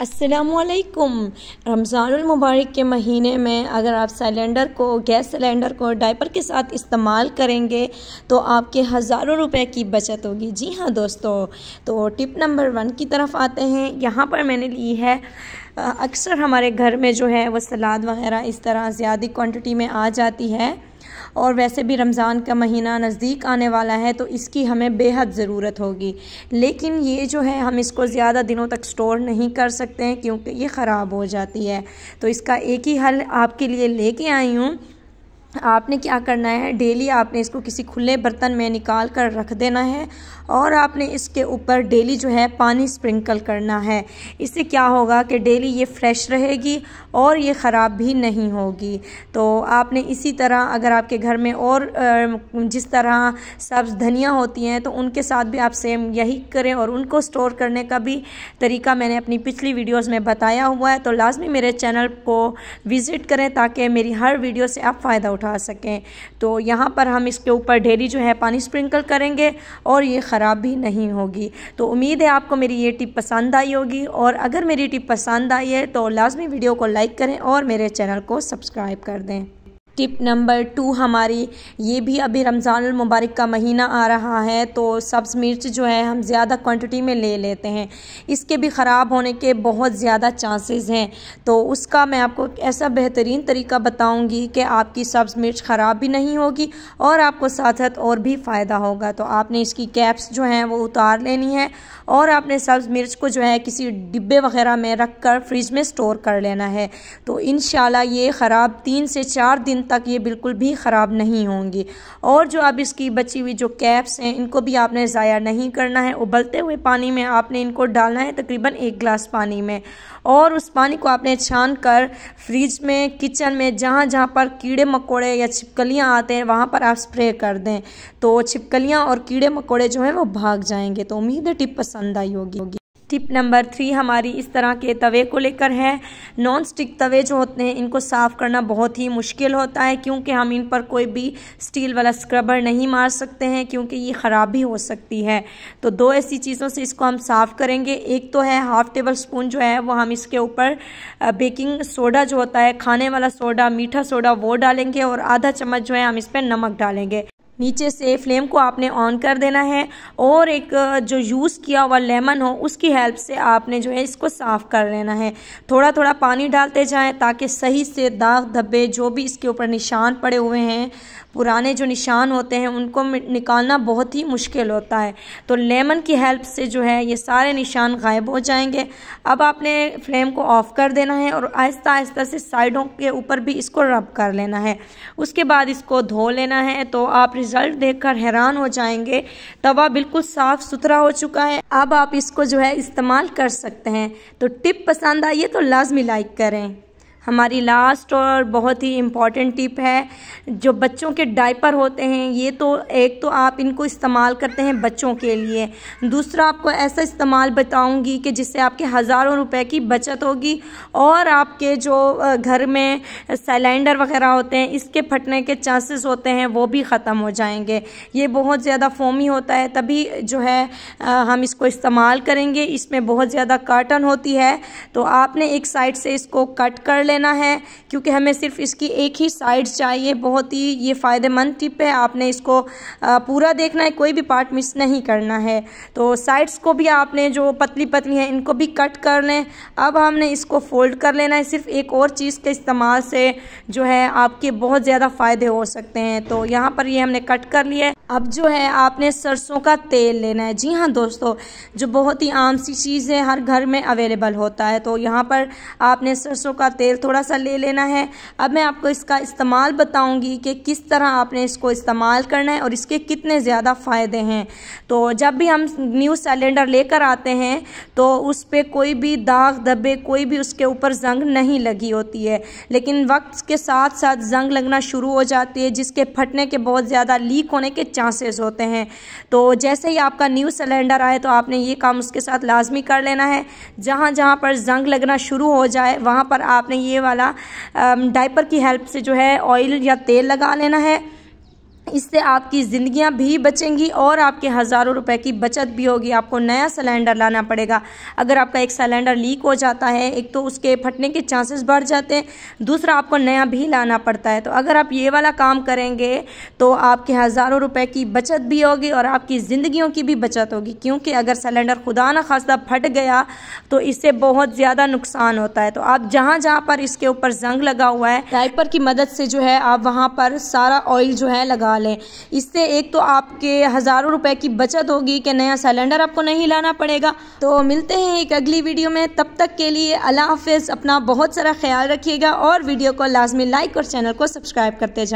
असलकुम मुबारक के महीने में अगर आप सिलेंडर को गैस सिलेंडर को डाइपर के साथ इस्तेमाल करेंगे तो आपके हज़ारों रुपए की बचत होगी जी हाँ दोस्तों तो टिप नंबर वन की तरफ आते हैं यहाँ पर मैंने ली है अक्सर हमारे घर में जो है वो सलाद वगैरह इस तरह ज़्यादा क्वांटिटी में आ जाती है और वैसे भी रमज़ान का महीना नज़दीक आने वाला है तो इसकी हमें बेहद ज़रूरत होगी लेकिन ये जो है हम इसको ज़्यादा दिनों तक स्टोर नहीं कर सकते हैं क्योंकि ये ख़राब हो जाती है तो इसका एक ही हल आपके लिए लेके आई हूँ आपने क्या करना है डेली आपने इसको किसी खुले बर्तन में निकाल कर रख देना है और आपने इसके ऊपर डेली जो है पानी स्प्रिंकल करना है इससे क्या होगा कि डेली ये फ्रेश रहेगी और ये ख़राब भी नहीं होगी तो आपने इसी तरह अगर आपके घर में और जिस तरह सब्ज़ धनिया होती हैं तो उनके साथ भी आप सेम यही करें और उनको स्टोर करने का भी तरीका मैंने अपनी पिछली वीडियोस में बताया हुआ है तो लाजमी मेरे चैनल को विज़िट करें ताकि मेरी हर वीडियो से आप फ़ायदा उठा सकें तो यहाँ पर हम इसके ऊपर डेली जो है पानी स्प्रिंकल करेंगे और ये ख़राब भी नहीं होगी तो उम्मीद है आपको मेरी ये टिप पसंद आई होगी और अगर मेरी टिप पसंद आई है तो लाजमी वीडियो को लाइक करें और मेरे चैनल को सब्सक्राइब कर दें टिप नंबर टू हमारी ये भी अभी रमज़ान मुबारक का महीना आ रहा है तो सब्ज़ मिर्च जो है हम ज़्यादा क्वांटिटी में ले लेते हैं इसके भी ख़राब होने के बहुत ज़्यादा चांसेस हैं तो उसका मैं आपको ऐसा बेहतरीन तरीका बताऊंगी कि आपकी सब्ज़ मिर्च ख़राब भी नहीं होगी और आपको साथ साथ और भी फ़ायदा होगा तो आपने इसकी कैप्स जो हैं वो उतार लेनी है और आपने सब्ज़ मिर्च को जो है किसी डिब्बे वगैरह में रख कर फ्रिज में स्टोर कर लेना है तो इन ये ख़राब तीन से चार दिन तक ये बिल्कुल भी ख़राब नहीं होंगी और जो अब इसकी बची हुई जो कैप्स हैं इनको भी आपने ज़ाया नहीं करना है उबलते हुए पानी में आपने इनको डालना है तकरीबन एक ग्लास पानी में और उस पानी को आपने छान कर फ्रिज में किचन में जहाँ जहाँ पर कीड़े मकोड़े या छिपकलियाँ आते हैं वहाँ पर आप स्प्रे कर दें तो छिपकलियाँ और कीड़े मकोड़े जो हैं वो भाग जाएंगे तो उम्मीद है टिप पसंद आई होगी टिप नंबर थ्री हमारी इस तरह के तवे को लेकर है नॉन स्टिक तवे जो होते हैं इनको साफ़ करना बहुत ही मुश्किल होता है क्योंकि हम इन पर कोई भी स्टील वाला स्क्रबर नहीं मार सकते हैं क्योंकि ये ख़राब भी हो सकती है तो दो ऐसी चीज़ों से इसको हम साफ़ करेंगे एक तो है हाफ़ टेबल स्पून जो है वो हम इसके ऊपर बेकिंग सोडा जो होता है खाने वाला सोडा मीठा सोडा वो डालेंगे और आधा चम्मच जो है हम इस पर नमक डालेंगे नीचे से फ्लेम को आपने ऑन कर देना है और एक जो यूज़ किया हुआ लेमन हो उसकी हेल्प से आपने जो है इसको साफ़ कर लेना है थोड़ा थोड़ा पानी डालते जाएं ताकि सही से दाग धब्बे जो भी इसके ऊपर निशान पड़े हुए हैं पुराने जो निशान होते हैं उनको निकालना बहुत ही मुश्किल होता है तो लेमन की हेल्प से जो है ये सारे निशान गायब हो जाएंगे अब आपने फ्लेम को ऑफ़ कर देना है और आहिस्ता आहिस्ता से साइडों के ऊपर भी इसको रब कर लेना है उसके बाद इसको धो लेना है तो आप रिजल्ट देखकर हैरान हो जाएंगे तवा बिल्कुल साफ सुथरा हो चुका है अब आप इसको जो है इस्तेमाल कर सकते हैं तो टिप पसंद आई है तो लाजमी लाइक करें हमारी लास्ट और बहुत ही इम्पॉर्टेंट टिप है जो बच्चों के डाइपर होते हैं ये तो एक तो आप इनको इस्तेमाल करते हैं बच्चों के लिए दूसरा आपको ऐसा इस्तेमाल बताऊंगी कि जिससे आपके हज़ारों रुपए की बचत होगी और आपके जो घर में सिलेंडर वगैरह होते हैं इसके फटने के चांसेस होते हैं वो भी ख़त्म हो जाएंगे ये बहुत ज़्यादा फोमी होता है तभी जो है हम इसको इस्तेमाल करेंगे इसमें बहुत ज़्यादा काटन होती है तो आपने एक साइड से इसको कट कर ले लेना है क्योंकि हमें सिर्फ इसकी एक ही साइड चाहिए बहुत ही ये फ़ायदेमंद टिप है आपने इसको पूरा देखना है कोई भी पार्ट मिस नहीं करना है तो साइड्स को भी आपने जो पतली पतली है इनको भी कट कर लें अब हमने इसको फोल्ड कर लेना है सिर्फ एक और चीज़ के इस्तेमाल से जो है आपके बहुत ज़्यादा फ़ायदे हो सकते हैं तो यहाँ पर ये हमने कट कर लिया है अब जो है आपने सरसों का तेल लेना है जी हाँ दोस्तों जो बहुत ही आम सी चीज़ है हर घर में अवेलेबल होता है तो यहाँ पर आपने सरसों का तेल थोड़ा सा ले लेना है अब मैं आपको इसका इस्तेमाल बताऊंगी कि किस तरह आपने इसको इस्तेमाल करना है और इसके कितने ज़्यादा फ़ायदे हैं तो जब भी हम न्यू सिलेंडर लेकर आते हैं तो उस पर कोई भी दाग धब्बे कोई भी उसके ऊपर जंग नहीं लगी होती है लेकिन वक्त के साथ साथ जंग लगना शुरू हो जाती है जिसके फटने के बहुत ज़्यादा लीक होने के चांसेस होते हैं तो जैसे ही आपका न्यू सिलेंडर आए तो आपने ये काम उसके साथ लाजमी कर लेना है जहाँ जहाँ पर जंग लगना शुरू हो जाए वहाँ पर आपने ये वाला डाइपर की हेल्प से जो है ऑयल या तेल लगा लेना है इससे आपकी ज़िंदियाँ भी बचेंगी और आपके हज़ारों रुपए की बचत भी होगी आपको नया सिलेंडर लाना पड़ेगा अगर आपका एक सिलेंडर लीक हो जाता है एक तो उसके फटने के चांसेस बढ़ जाते हैं दूसरा आपको नया भी लाना पड़ता है तो अगर आप ये वाला काम करेंगे तो आपके हज़ारों रुपए की बचत भी होगी और आपकी ज़िंदगी की भी बचत होगी क्योंकि अगर सिलेंडर खुदा न खास्ता फट गया तो इससे बहुत ज़्यादा नुकसान होता है तो आप जहाँ जहाँ पर इसके ऊपर जंग लगा हुआ है डाइपर की मदद से जो है आप वहाँ पर सारा ऑयल जो है लगा लगा लें इससे एक तो आपके हज़ारों रुपए की बचत होगी कि नया सिलेंडर आपको नहीं लाना पड़ेगा तो मिलते हैं एक अगली वीडियो में तब तक के लिए अल्लाह हाफिज़ अपना बहुत सारा ख्याल रखिएगा और वीडियो को लाजमी लाइक और चैनल को सब्सक्राइब करते जाए